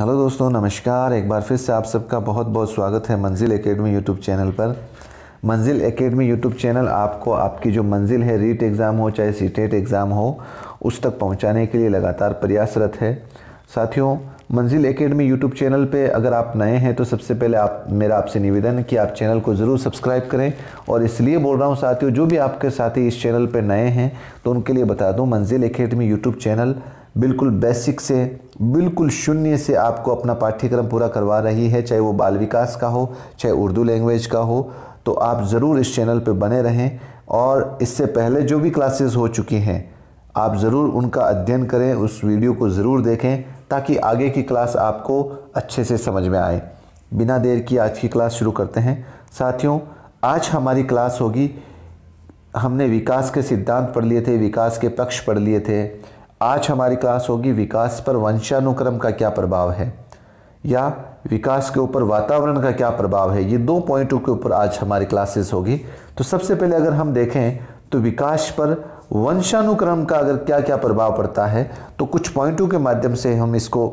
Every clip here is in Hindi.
हेलो दोस्तों नमस्कार एक बार फिर से आप सबका बहुत बहुत स्वागत है मंजिल एकेडमी यूट्यूब चैनल पर मंजिल एकेडमी यूट्यूब चैनल आपको आपकी जो मंजिल है रीट एग्ज़ाम हो चाहे सी टेट एग्ज़ाम हो उस तक पहुंचाने के लिए लगातार प्रयासरत है साथियों मंजिल एकेडमी यूट्यूब चैनल पे अगर आप नए हैं तो सबसे पहले आप मेरा आपसे निवेदन है कि आप चैनल को ज़रूर सब्सक्राइब करें और इसलिए बोल रहा हूँ साथियों जो भी आपके साथी इस चैनल पर नए हैं तो उनके लिए बता दूँ मंजिल एकेडमी यूट्यूब चैनल बिल्कुल बेसिक से बिल्कुल शून्य से आपको अपना पाठ्यक्रम पूरा करवा रही है चाहे वो बाल विकास का हो चाहे उर्दू लैंग्वेज का हो तो आप ज़रूर इस चैनल पर बने रहें और इससे पहले जो भी क्लासेस हो चुकी हैं आप ज़रूर उनका अध्ययन करें उस वीडियो को ज़रूर देखें ताकि आगे की क्लास आपको अच्छे से समझ में आए बिना देर की आज की क्लास शुरू करते हैं साथियों आज हमारी क्लास होगी हमने विकास के सिद्धांत पढ़ लिए थे विकास के पक्ष पढ़ लिए थे आज हमारी क्लास होगी विकास पर वंशानुक्रम का क्या प्रभाव है या विकास के ऊपर वातावरण का क्या प्रभाव है ये दो पॉइंटों के ऊपर आज हमारी क्लासेस होगी तो सबसे पहले अगर हम देखें तो विकास पर वंशानुक्रम का अगर क्या क्या प्रभाव पड़ता है तो कुछ पॉइंटों के माध्यम से हम इसको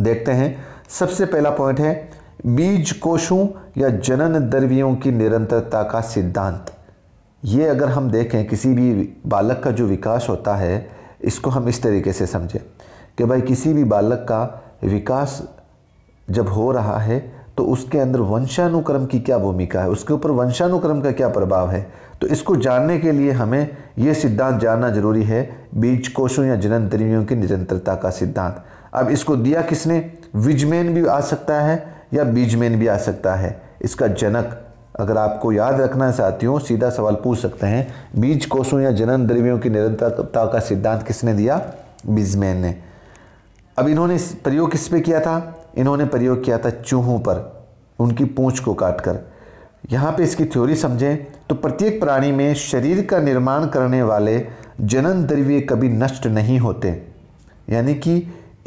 देखते हैं सबसे पहला पॉइंट है बीज कोशों या जनन द्रव्यों की निरंतरता का सिद्धांत ये अगर हम देखें किसी भी बालक का जो विकास होता है इसको हम इस तरीके से समझें कि भाई किसी भी बालक का विकास जब हो रहा है तो उसके अंदर वंशानुक्रम की क्या भूमिका है उसके ऊपर वंशानुक्रम का क्या प्रभाव है तो इसको जानने के लिए हमें यह सिद्धांत जानना जरूरी है बीज कोशों या जनंतरियों की निरंतरता का सिद्धांत अब इसको दिया किसने विजमेन भी आ सकता है या बीजमेन भी आ सकता है इसका जनक अगर आपको याद रखना है साथियों सीधा सवाल पूछ सकते हैं बीज कोषों या जनन द्रव्यों की निरंतरता का सिद्धांत किसने दिया बिजमैन ने अब इन्होंने प्रयोग किस पे किया था इन्होंने प्रयोग किया था चूहों पर उनकी पूँछ को काट कर यहाँ पर इसकी थ्योरी समझें तो प्रत्येक प्राणी में शरीर का निर्माण करने वाले जनन द्रव्य कभी नष्ट नहीं होते यानी कि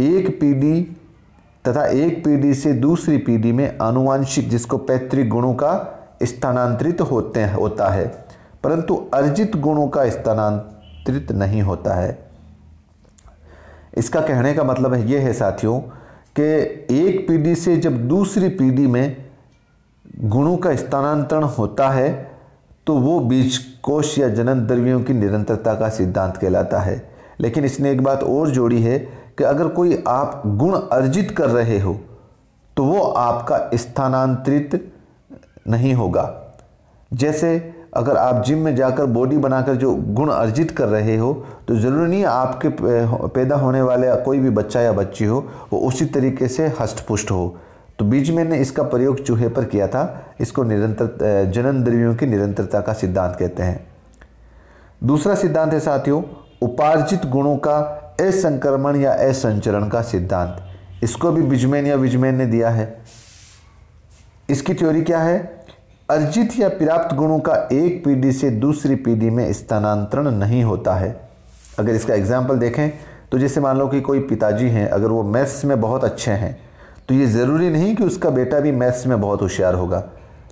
एक पीढ़ी तथा एक पीढ़ी से दूसरी पीढ़ी में आनुवांशिक जिसको पैतृक गुणों का स्थानांतरित होते होता है परंतु अर्जित गुणों का स्थानांतरित नहीं होता है इसका कहने का मतलब है ये है साथियों कि एक पीढ़ी से जब दूसरी पीढ़ी में गुणों का स्थानांतरण होता है तो वो बीज कोश या जनन द्रव्यों की निरंतरता का सिद्धांत कहलाता है लेकिन इसने एक बात और जोड़ी है कि अगर कोई आप गुण अर्जित कर रहे हो तो वो आपका स्थानांतरित नहीं होगा जैसे अगर आप जिम में जाकर बॉडी बनाकर जो गुण अर्जित कर रहे हो तो ज़रूरी नहीं आपके पैदा होने वाले कोई भी बच्चा या बच्ची हो वो उसी तरीके से हष्टपुष्ट हो तो बीज में ने इसका प्रयोग चूहे पर किया था इसको निरंतर जनन द्रव्यों की निरंतरता का सिद्धांत कहते हैं दूसरा सिद्धांत है साथियों उपार्जित गुणों का असंक्रमण या असंचरण का सिद्धांत इसको भी बिजमैन या विजमैन ने दिया है इसकी थ्योरी क्या है अर्जित या प्राप्त गुणों का एक पीढ़ी से दूसरी पीढ़ी में स्थानांतरण नहीं होता है अगर इसका एग्जाम्पल देखें तो जैसे मान लो कि कोई पिताजी हैं अगर वो मैथ्स में बहुत अच्छे हैं तो ये ज़रूरी नहीं कि उसका बेटा भी मैथ्स में बहुत होशियार होगा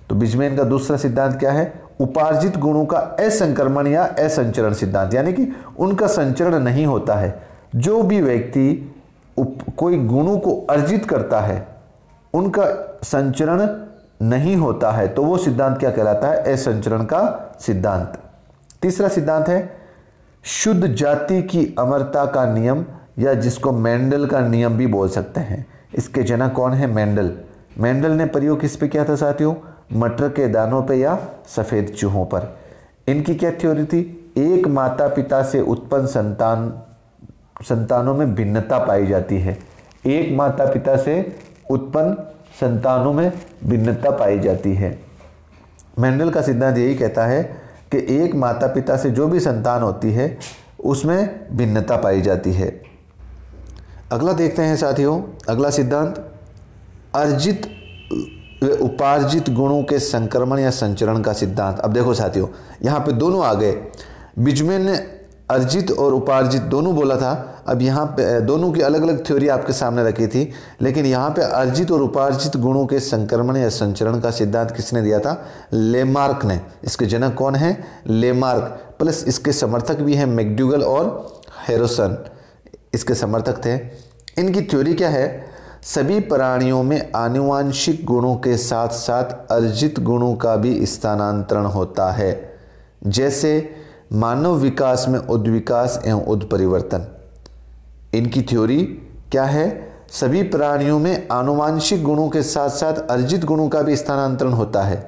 तो बिजमेन का दूसरा सिद्धांत क्या है उपार्जित गुणों का असंक्रमण या असंचरण सिद्धांत यानी कि उनका संचरण नहीं होता है जो भी व्यक्ति कोई गुणों को अर्जित करता है उनका संचरण नहीं होता है तो वो सिद्धांत क्या कहलाता है असंचरण का सिद्धांत तीसरा सिद्धांत है शुद्ध जाति की अमरता का नियम या जिसको मेंडल का नियम भी बोल सकते हैं इसके जना कौन है मेंडल मेंडल ने प्रयोग किस पे किया था साथियों मटर के दानों पे या सफ़ेद चूहों पर इनकी क्या थ्योरी थी एक माता पिता से उत्पन्न संतान संतानों में भिन्नता पाई जाती है एक माता पिता से उत्पन्न संतानों में भिन्नता पाई जाती है मेंडल का सिद्धांत यही कहता है कि एक माता पिता से जो भी संतान होती है उसमें भिन्नता पाई जाती है अगला देखते हैं साथियों अगला सिद्धांत अर्जित उपार्जित गुणों के संक्रमण या संचरण का सिद्धांत अब देखो साथियों यहाँ पे दोनों आ गए बिजमेन ने अर्जित और उपार्जित दोनों बोला था अब यहाँ पे दोनों की अलग अलग थ्योरी आपके सामने रखी थी लेकिन यहाँ पे अर्जित और उपार्जित गुणों के संक्रमण या संचरण का सिद्धांत किसने दिया था लेमार्क ने इसके जनक कौन है लेमार्क प्लस इसके समर्थक भी हैं मैकड्यूगल और हेरोसन इसके समर्थक थे इनकी थ्योरी क्या है सभी प्राणियों में आनुवांशिक गुणों के साथ साथ अर्जित गुणों का भी स्थानांतरण होता है जैसे मानव विकास में उद्विकास एवं उद्परिवर्तन इनकी थ्योरी क्या है सभी प्राणियों में आनुवांशिक गुणों के साथ साथ अर्जित गुणों का भी स्थानांतरण होता है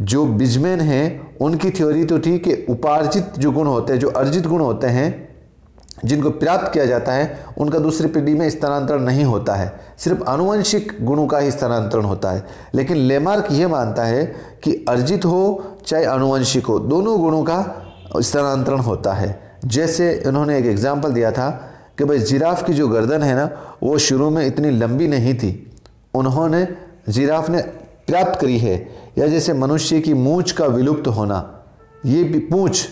जो बिजमैन हैं उनकी थ्योरी तो ठीक है उपार्जित जो गुण होते हैं जो अर्जित गुण होते हैं जिनको प्राप्त किया जाता है उनका दूसरी पीढ़ी में स्थानांतरण नहीं होता है सिर्फ आनुवंशिक गुणों का ही स्थानांतरण होता है लेकिन लेमार्क यह मानता है कि अर्जित हो चाहे आनुवंशिक हो दोनों गुणों का स्थानांतरण होता है जैसे उन्होंने एक एग्ज़ाम्पल दिया था कि भाई जिराफ की जो गर्दन है ना वो शुरू में इतनी लंबी नहीं थी उन्होंने जिराफ ने प्राप्त करी है या जैसे मनुष्य की मूँछ का विलुप्त होना ये भी पूँछ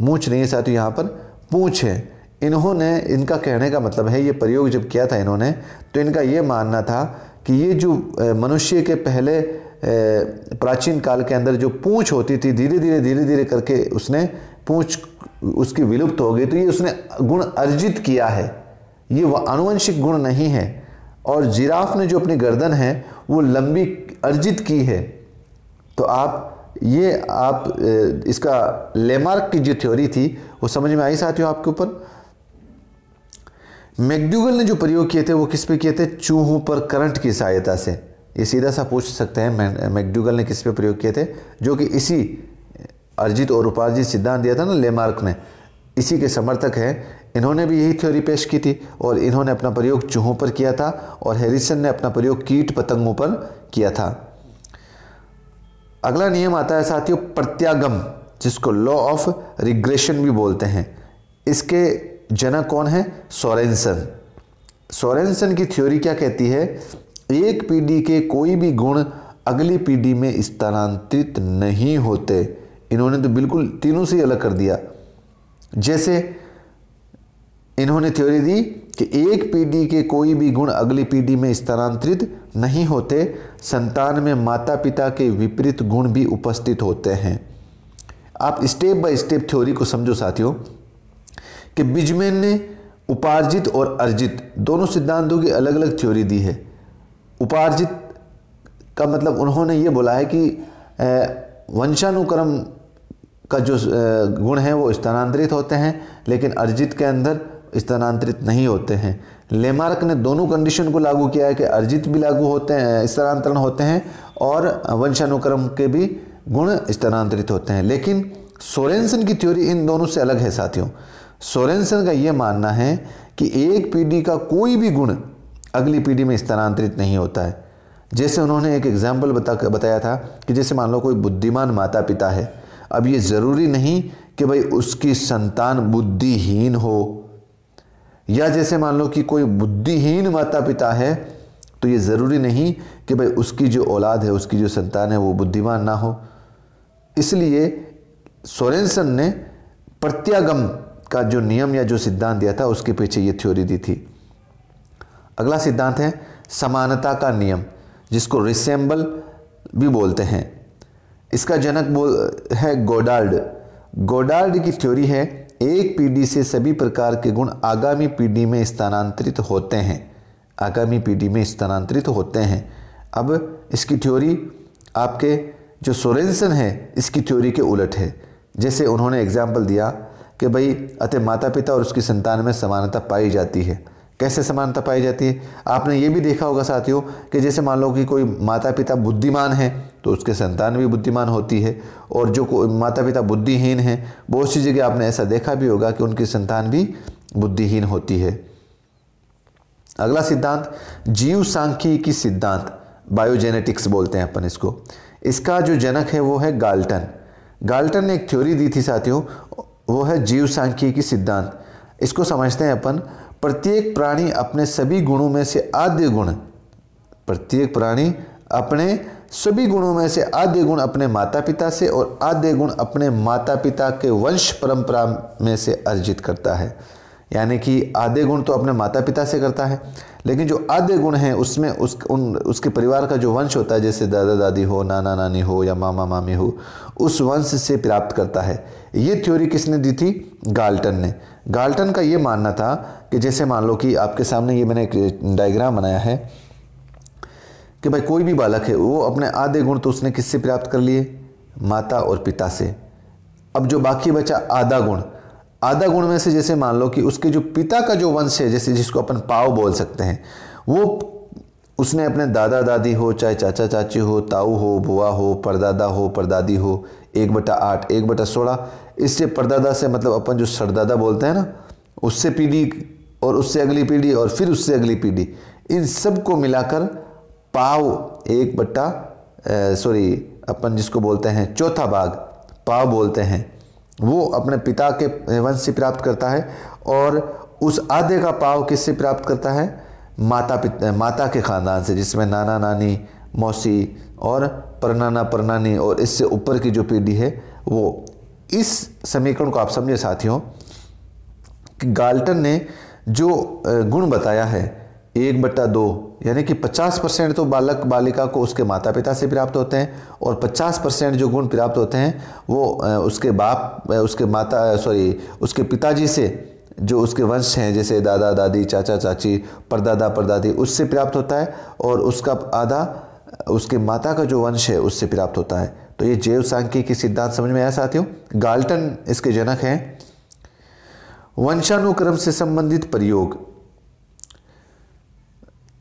मूँछ नहीं है साथ यहाँ पर पूँछ है इन्होंने इनका कहने का मतलब है ये प्रयोग जब किया था इन्होंने तो इनका ये मानना था कि ये जो मनुष्य के पहले प्राचीन काल के अंदर जो पूँछ होती थी धीरे धीरे धीरे धीरे करके उसने पूछ उसकी विलुप्त हो गई तो ये उसने गुण अर्जित किया है ये वह आनुवंशिक गुण नहीं है और जिराफ ने जो अपनी गर्दन है वो लंबी अर्जित की है तो आप ये आप इसका लेमार्क की जो थ्योरी थी वो समझ में आई साथियों आपके ऊपर मैकड्यूगल ने जो प्रयोग किए थे वो किस पे किए थे चूहों पर करंट की सहायता से ये सीधा सा पूछ सकते हैं मैकड्यूगल ने किस पे प्रयोग किए थे जो कि इसी अर्जित और उपार्जित सिद्धांत दिया था ना लेमार्क ने इसी के समर्थक हैं इन्होंने भी यही थ्योरी पेश की थी और इन्होंने अपना प्रयोग चूहों पर किया था और हैरिसन ने अपना प्रयोग कीट पतंगों पर किया था अगला नियम आता है साथियों प्रत्यागम जिसको लॉ ऑफ रिग्रेशन भी बोलते हैं इसके जनक कौन है सोरेंसन सोरेंसन की थ्योरी क्या कहती है एक पीढ़ी के कोई भी गुण अगली पीढ़ी में स्थानांतरित नहीं होते इन्होंने तो बिल्कुल तीनों से अलग कर दिया जैसे इन्होंने थ्योरी दी कि एक पीढ़ी के कोई भी गुण अगली पीढ़ी में स्थानांतरित नहीं होते संतान में माता पिता के विपरीत गुण भी उपस्थित होते हैं आप स्टेप बाय स्टेप थ्योरी को समझो साथियों कि बिजमैन ने उपार्जित और अर्जित दोनों सिद्धांतों की अलग अलग थ्योरी दी है उपार्जित का मतलब उन्होंने ये बोला है कि वंशानुक्रम का जो गुण है वो स्थानांतरित होते हैं लेकिन अर्जित के अंदर स्थानांतरित नहीं होते हैं लेमार्क ने दोनों कंडीशन को लागू किया है कि अर्जित भी लागू होते हैं स्थानांतरण होते हैं और वंशानुक्रम के भी गुण स्थानांतरित होते हैं लेकिन सोरेंसन की थ्योरी इन दोनों से अलग है साथियों सोरेंसन का ये मानना है कि एक पीढ़ी का कोई भी गुण अगली पीढ़ी में स्थानांतरित नहीं होता है जैसे उन्होंने एक एग्जाम्पल बता बताया था कि जैसे मान लो कोई बुद्धिमान माता पिता है अब ये ज़रूरी नहीं कि भाई उसकी संतान बुद्धिहीन हो या जैसे मान लो कि कोई बुद्धिहीन माता पिता है तो ये ज़रूरी नहीं कि भाई उसकी जो औलाद है उसकी जो संतान है वो बुद्धिमान ना हो इसलिए सोरेंसन ने प्रत्यागम का जो नियम या जो सिद्धांत दिया था उसके पीछे ये थ्योरी दी थी अगला सिद्धांत है समानता का नियम जिसको रिसेंबल भी बोलते हैं इसका जनक बोल है गोडाल्ड गोडाल्ड की थ्योरी है एक पीढ़ी से सभी प्रकार के गुण आगामी पीढ़ी में स्थानांतरित होते हैं आगामी पीढ़ी में स्थानांतरित होते हैं अब इसकी थ्योरी आपके जो सोरेंसन है इसकी थ्योरी के उलट है जैसे उन्होंने एग्जाम्पल दिया कि भाई अतः माता पिता और उसकी संतान में समानता पाई जाती है कैसे समानता पाई जाती है आपने ये भी देखा होगा साथियों कि जैसे मान लो कि कोई माता पिता बुद्धिमान है तो उसके संतान भी बुद्धिमान होती है और जो माता पिता बुद्धिहीन हैं बहुत सी जगह आपने ऐसा देखा भी होगा कि उनकी संतान भी बुद्धिहीन होती है अगला सिद्धांत जीव सांख्यिकी सिद्धांत बायोजेनेटिक्स बोलते हैं अपन इसको इसका जो जनक है वो है गाल्टन गाल्टन ने एक थ्योरी दी थी साथियों वो है जीव सांख्यिकी सिद्धांत इसको समझते हैं अपन प्रत्येक प्राणी अपने सभी गुणों में से आद्य गुण प्रत्येक प्राणी अपने सभी गुणों में से आधे गुण अपने माता पिता से और आधे गुण अपने माता पिता के वंश परंपरा में से अर्जित करता है यानी कि आधे गुण तो अपने माता पिता से करता है लेकिन जो आधे गुण हैं उसमें उस उन उसके परिवार का जो वंश होता है जैसे दादा दादी हो नाना नानी हो या मामा मामी हो उस वंश से प्राप्त करता है ये थ्योरी किसने दी थी गाल्टन ने गाल्टन का ये मानना था कि जैसे मान लो कि आपके सामने ये मैंने एक डायग्राम बनाया है कि भाई कोई भी बालक है वो अपने आधे गुण तो उसने किससे प्राप्त कर लिए माता और पिता से अब जो बाकी बचा आधा गुण आधा गुण में से जैसे मान लो कि उसके जो पिता का जो वंश है जैसे जिसको अपन पाव बोल सकते हैं वो उसने अपने दादा दादी हो चाहे चाचा चाची हो ताऊ हो बुआ हो परदादा हो परदादी हो एक बटा आठ एक बटा सोलह इससे परदादा से मतलब अपन जो सरदादा बोलते हैं ना उससे पीढ़ी और उससे अगली पीढ़ी और फिर उससे अगली पीढ़ी इन सबको मिलाकर पाव एक बट्टा सॉरी अपन जिसको बोलते हैं चौथा भाग पाव बोलते हैं वो अपने पिता के वंश से प्राप्त करता है और उस आधे का पाव किससे प्राप्त करता है माता पिता माता के ख़ानदान से जिसमें नाना नानी मौसी और परनाना परनानी और इससे ऊपर की जो पीढ़ी है वो इस समीकरण को आप समझे साथियों कि गाल्टन ने जो गुण बताया है एक बट्टा दो यानी कि 50 परसेंट तो बालक बालिका को उसके माता पिता से प्राप्त होते हैं और 50 परसेंट जो गुण प्राप्त होते हैं वो उसके बाप उसके माता सॉरी उसके पिताजी से जो उसके वंश हैं जैसे दादा दादी चाचा चाची परदादा परदादी उससे प्राप्त होता है और उसका आधा उसके माता का जो वंश है उससे प्राप्त होता है तो ये जैव सांख्यिकी सिद्धांत समझ में आया साथियों गाल्टन इसके जनक हैं वंशानुक्रम से संबंधित प्रयोग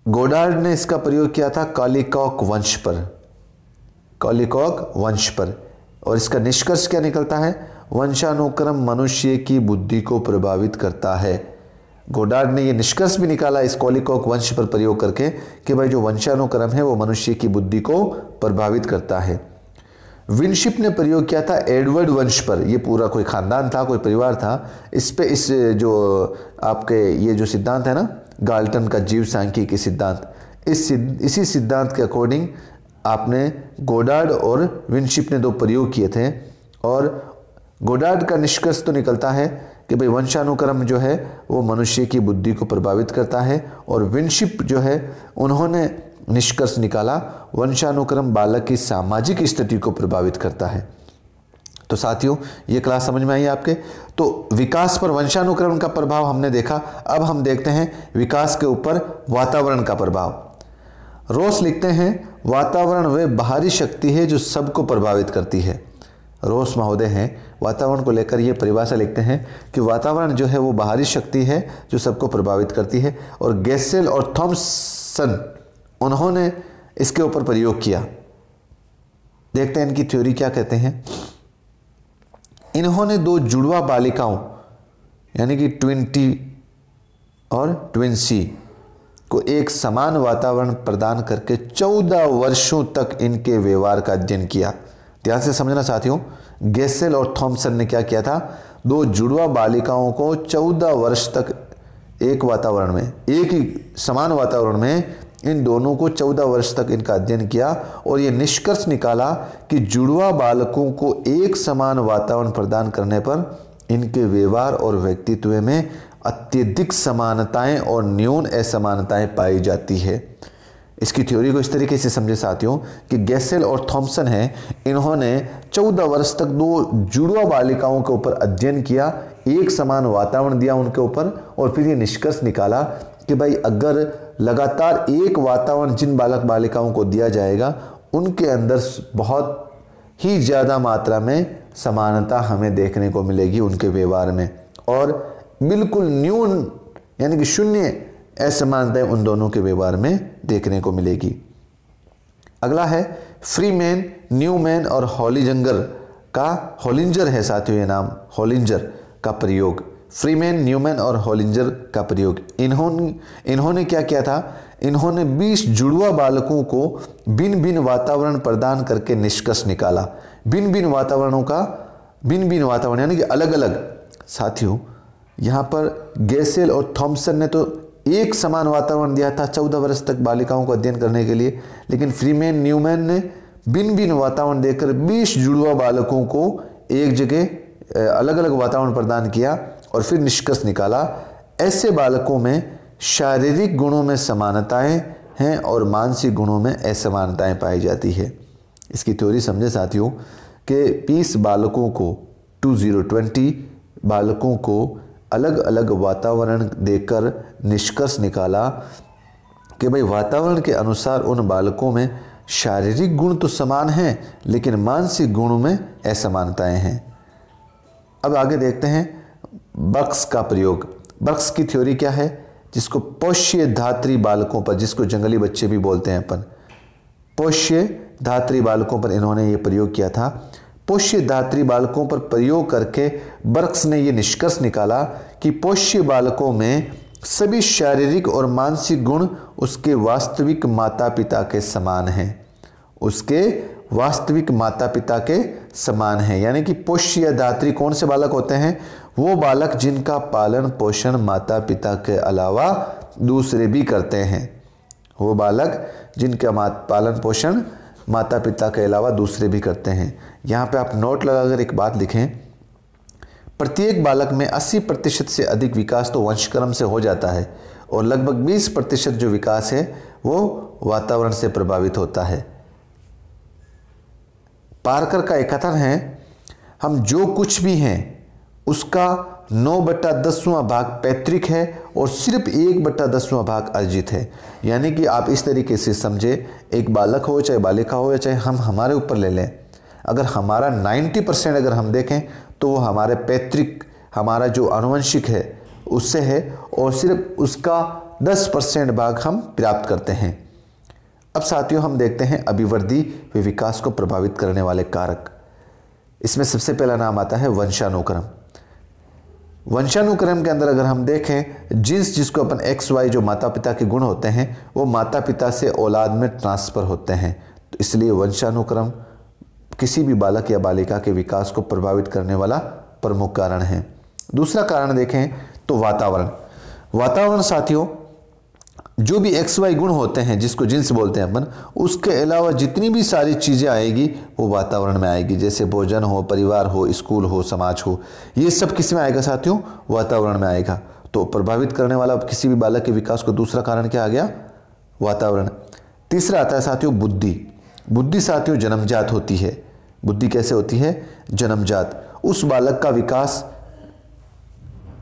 गोडार्ड ने इसका प्रयोग किया था कॉलिकॉक वंश पर कॉलिकॉक वंश पर और इसका निष्कर्ष क्या निकलता है वंशानुक्रम मनुष्य की बुद्धि को प्रभावित करता है गोडार्ड ने यह निष्कर्ष भी निकाला इस कॉलिकॉक वंश पर प्रयोग करके कि भाई जो वंशानुक्रम है वो मनुष्य की बुद्धि को प्रभावित करता है विनशिप ने प्रयोग किया था एडवर्ड वंश पर ये पूरा कोई ख़ानदान था कोई परिवार था इस पे इस जो आपके ये जो सिद्धांत है ना गाल्टन का जीव सांख्यिकी सिद्धांत इस इसी सिद्धांत के अकॉर्डिंग आपने गोडार्ड और विनशिप ने दो प्रयोग किए थे और गोडार्ड का निष्कर्ष तो निकलता है कि भाई वंशानुक्रम जो है वो मनुष्य की बुद्धि को प्रभावित करता है और विनशिप जो है उन्होंने निष्कर्ष निकाला वंशानुक्रम बालक की सामाजिक स्थिति को प्रभावित करता है तो साथियों ये क्लास समझ में आई आपके तो विकास पर वंशानुक्रम का प्रभाव हमने देखा अब हम देखते हैं विकास के ऊपर वातावरण का प्रभाव रोस लिखते हैं वातावरण वे बाहरी शक्ति है जो सबको प्रभावित करती है रोस महोदय हैं वातावरण को लेकर ये परिभाषा लिखते हैं कि वातावरण जो है वो बाहरी शक्ति है जो सबको प्रभावित करती है और गैसेल और थॉम्सन उन्होंने इसके ऊपर प्रयोग किया देखते हैं इनकी थ्योरी क्या कहते हैं इन्होंने दो जुड़वा बालिकाओं यानी कि ट्विन टी और ट्विन सी को एक समान वातावरण प्रदान करके चौदह वर्षों तक इनके व्यवहार का अध्ययन किया ध्यान से समझना साथियों गेसेल और थॉम्सन ने क्या किया था दो जुड़वा बालिकाओं को चौदह वर्ष तक एक वातावरण में एक ही समान वातावरण में इन दोनों को चौदह वर्ष तक इनका अध्ययन किया और ये निष्कर्ष निकाला कि जुड़वा बालकों को एक समान वातावरण प्रदान करने पर इनके व्यवहार और व्यक्तित्व में अत्यधिक समानताएं और न्यून असमानताएं पाई जाती है इसकी थ्योरी को इस तरीके से समझे साथियों कि गैसेल और थॉम्सन हैं इन्होंने 14 वर्ष तक दो जुड़वा बालिकाओं के ऊपर अध्ययन किया एक समान वातावरण दिया उनके ऊपर और फिर ये निष्कर्ष निकाला कि भाई अगर लगातार एक वातावरण जिन बालक बालिकाओं को दिया जाएगा उनके अंदर बहुत ही ज़्यादा मात्रा में समानता हमें देखने को मिलेगी उनके व्यवहार में और बिल्कुल न्यून यानी कि शून्य असमानताएं उन दोनों के व्यवहार में देखने को मिलेगी अगला है फ्री मैन न्यू मैन और हॉलीजंगर का हॉलिंजर है साथियों ये नाम हॉलिंजर का प्रयोग फ्रीमैन न्यूमैन और होलिंजर का प्रयोग इन्होंने इन्होंने क्या किया था इन्होंने 20 जुड़वा बालकों को भिन्न भिन्न वातावरण प्रदान करके निष्कर्ष निकाला भिन्न भिन्न वातावरणों का भिन्न भिन्न वातावरण यानी कि अलग अलग साथियों यहाँ पर गैसेल और थॉम्सन ने तो एक समान वातावरण दिया था चौदह वर्ष तक बालिकाओं को अध्ययन करने के लिए लेकिन फ्रीमैन न्यूमैन ने भिन्न भिन्न वातावरण देकर बीस जुड़वा बालकों को एक जगह अलग अलग वातावरण प्रदान किया और फिर निष्कर्ष निकाला ऐसे बालकों में शारीरिक गुणों में समानताएं हैं और मानसिक गुणों में असमानताएं पाई जाती है इसकी थ्योरी समझे साथियों के पीस बालकों को टू ज़ीरो ट्वेंटी बालकों को अलग अलग वातावरण देकर निष्कर्ष निकाला कि भाई वातावरण के अनुसार उन बालकों में शारीरिक गुण तो समान हैं लेकिन मानसिक गुणों में असमानताएं हैं अब आगे देखते हैं बक्स का प्रयोग बक्स की थ्योरी क्या है जिसको पोष्य धात्री बालकों पर जिसको जंगली बच्चे भी बोलते हैं अपन पोष्य धात्री बालकों पर इन्होंने ये प्रयोग किया था पोष्य धात्री बालकों पर प्रयोग करके बर्क्स ने यह निष्कर्ष निकाला कि पोष्य बालकों में सभी शारीरिक और मानसिक गुण उसके वास्तविक माता पिता के समान हैं उसके वास्तविक माता पिता के समान हैं यानी कि पोष्य या धात्री कौन से बालक होते हैं वो बालक जिनका पालन पोषण माता पिता के अलावा दूसरे भी करते हैं वो बालक जिनका पालन पोषण माता पिता के अलावा दूसरे भी करते हैं यहाँ पे आप नोट लगाकर एक बात लिखें प्रत्येक बालक में 80 प्रतिशत से अधिक विकास तो वंशक्रम से हो जाता है और लगभग 20 प्रतिशत जो विकास है वो वातावरण से प्रभावित होता है पारकर का एक कथन है हम जो कुछ भी हैं उसका नौ बट्टा दसवां भाग पैतृक है और सिर्फ एक बट्टा दसवां भाग अर्जित है यानी कि आप इस तरीके से समझे एक बालक हो चाहे बालिका हो या चाहे हम हमारे ऊपर ले लें अगर हमारा 90 परसेंट अगर हम देखें तो वो हमारे पैतृक हमारा जो आनुवंशिक है उससे है और सिर्फ उसका 10 परसेंट भाग हम प्राप्त करते हैं अब साथियों हम देखते हैं अभिवृद्धि विकास को प्रभावित करने वाले कारक इसमें सबसे पहला नाम आता है वंशानुक्रम वंशानुक्रम के अंदर अगर हम देखें जिस जिसको अपन एक्स वाई जो माता पिता के गुण होते हैं वो माता पिता से औलाद में ट्रांसफ़र होते हैं तो इसलिए वंशानुक्रम किसी भी बालक या बालिका के विकास को प्रभावित करने वाला प्रमुख कारण है दूसरा कारण देखें तो वातावरण वातावरण साथियों जो भी एक्स वाई गुण होते हैं जिसको जिन्स बोलते हैं अपन उसके अलावा जितनी भी सारी चीज़ें आएगी वो वातावरण में आएगी जैसे भोजन हो परिवार हो स्कूल हो समाज हो ये सब किस में आएगा साथियों वातावरण में आएगा तो प्रभावित करने वाला किसी भी बालक के विकास को दूसरा कारण क्या आ गया वातावरण तीसरा आता है साथियों बुद्धि बुद्धि साथियों जन्मजात होती है बुद्धि कैसे होती है जन्मजात उस बालक का विकास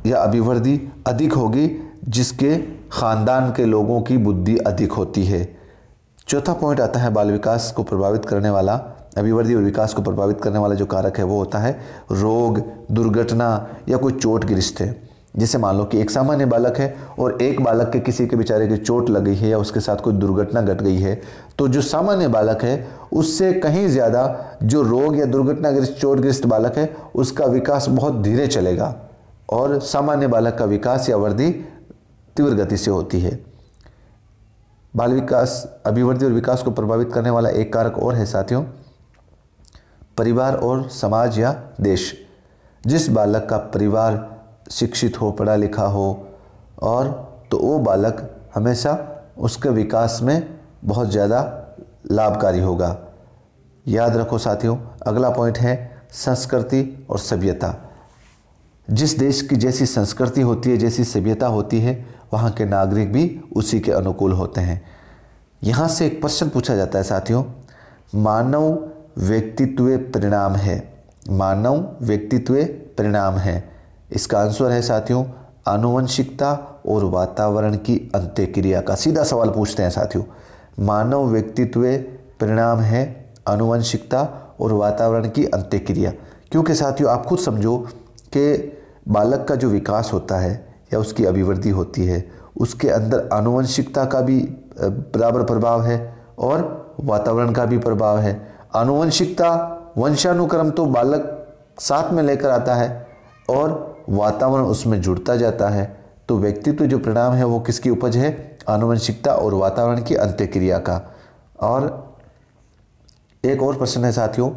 या अभिवृद्धि अधिक होगी जिसके ख़ानदान के लोगों की बुद्धि अधिक होती है चौथा पॉइंट आता है बाल विकास को प्रभावित करने वाला अभिवृद्धि और विकास को प्रभावित करने वाला जो कारक है वो होता है रोग दुर्घटना या कोई चोट की रिश्ते जैसे मान लो कि एक सामान्य बालक है और एक बालक के किसी के बेचारे की चोट लग गई है या उसके साथ कोई दुर्घटना घट गई है तो जो सामान्य बालक है उससे कहीं ज़्यादा जो रोग या दुर्घटनाग्रस्त चोटग्रस्त बालक है उसका विकास बहुत धीरे चलेगा और सामान्य बालक का विकास या वृद्धि तीव्र गति से होती है बाल विकास अभिवृद्धि और विकास को प्रभावित करने वाला एक कारक और है साथियों परिवार और समाज या देश जिस बालक का परिवार शिक्षित हो पढ़ा लिखा हो और तो वो बालक हमेशा उसके विकास में बहुत ज़्यादा लाभकारी होगा याद रखो साथियों अगला पॉइंट है संस्कृति और सभ्यता जिस देश की जैसी संस्कृति होती है जैसी सभ्यता होती है वहाँ के नागरिक भी उसी के अनुकूल होते हैं यहाँ से एक प्रश्न पूछा जाता है साथियों मानव व्यक्तित्व परिणाम है मानव व्यक्तित्व परिणाम है इसका आंसर है साथियों आनुवंशिकता और वातावरण की अंत्यक्रिया का सीधा सवाल पूछते हैं साथियों मानव व्यक्तित्व परिणाम है आनुवंशिकता और वातावरण की अंत्यक्रिया क्योंकि साथियों आप खुद समझो कि बालक का जो विकास होता है या उसकी अभिवृद्धि होती है उसके अंदर आनुवंशिकता का भी बराबर प्रभाव है और वातावरण का भी प्रभाव है आनुवंशिकता वंशानुक्रम तो बालक साथ में लेकर आता है और वातावरण उसमें जुड़ता जाता है तो व्यक्तित्व जो परिणाम है वो किसकी उपज है आनुवंशिकता और वातावरण की अंत्यक्रिया का और एक और प्रश्न है साथियों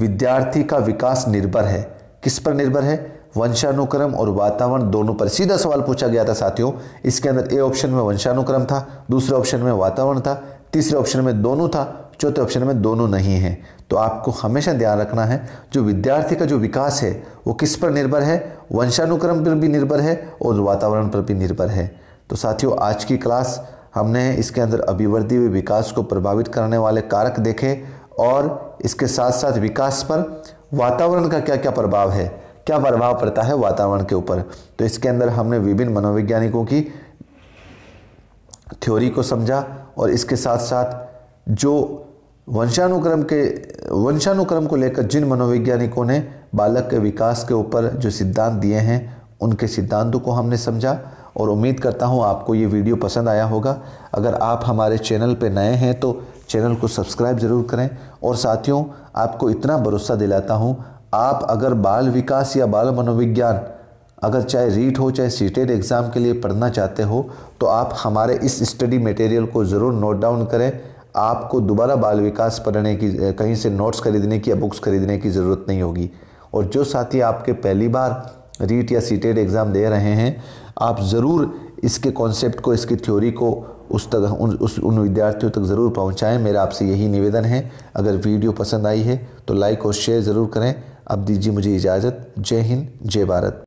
विद्यार्थी का विकास निर्भर है किस पर निर्भर है वंशानुक्रम और वातावरण दोनों पर सीधा सवाल पूछा गया था साथियों इसके अंदर ए ऑप्शन में वंशानुक्रम था दूसरे ऑप्शन में वातावरण था तीसरे ऑप्शन में दोनों था चौथे ऑप्शन में दोनों नहीं है तो आपको हमेशा ध्यान रखना है जो विद्यार्थी का जो विकास है वो किस पर निर्भर है वंशानुक्रम पर भी निर्भर है और वातावरण पर भी निर्भर है तो साथियों आज की क्लास हमने इसके अंदर अभिवृद्धि हुए विकास को प्रभावित करने वाले कारक देखे और इसके साथ साथ विकास पर वातावरण का क्या क्या प्रभाव है क्या प्रभाव पड़ता है वातावरण के ऊपर तो इसके अंदर हमने विभिन्न मनोवैज्ञानिकों की थ्योरी को समझा और इसके साथ साथ जो वंशानुक्रम के वंशानुक्रम को लेकर जिन मनोवैज्ञानिकों ने बालक के विकास के ऊपर जो सिद्धांत दिए हैं उनके सिद्धांतों को हमने समझा और उम्मीद करता हूँ आपको ये वीडियो पसंद आया होगा अगर आप हमारे चैनल पर नए हैं तो चैनल को सब्सक्राइब ज़रूर करें और साथियों आपको इतना भरोसा दिलाता हूँ आप अगर बाल विकास या बाल मनोविज्ञान अगर चाहे रीट हो चाहे सीटेड एग्ज़ाम के लिए पढ़ना चाहते हो तो आप हमारे इस स्टडी मटेरियल को ज़रूर नोट डाउन करें आपको दोबारा बाल विकास पढ़ने की कहीं से नोट्स खरीदने की या बुक्स खरीदने की ज़रूरत नहीं होगी और जो साथी आपके पहली बार रीट या सीटेड एग्ज़ाम दे रहे हैं आप ज़रूर इसके कॉन्सेप्ट को इसकी थ्योरी को उस तक उन उस उन विद्यार्थियों तक ज़रूर पहुँचाएँ मेरा आपसे यही निवेदन है अगर वीडियो पसंद आई है तो लाइक और शेयर ज़रूर करें अब दीजिए मुझे इजाज़त जय हिंद जय भारत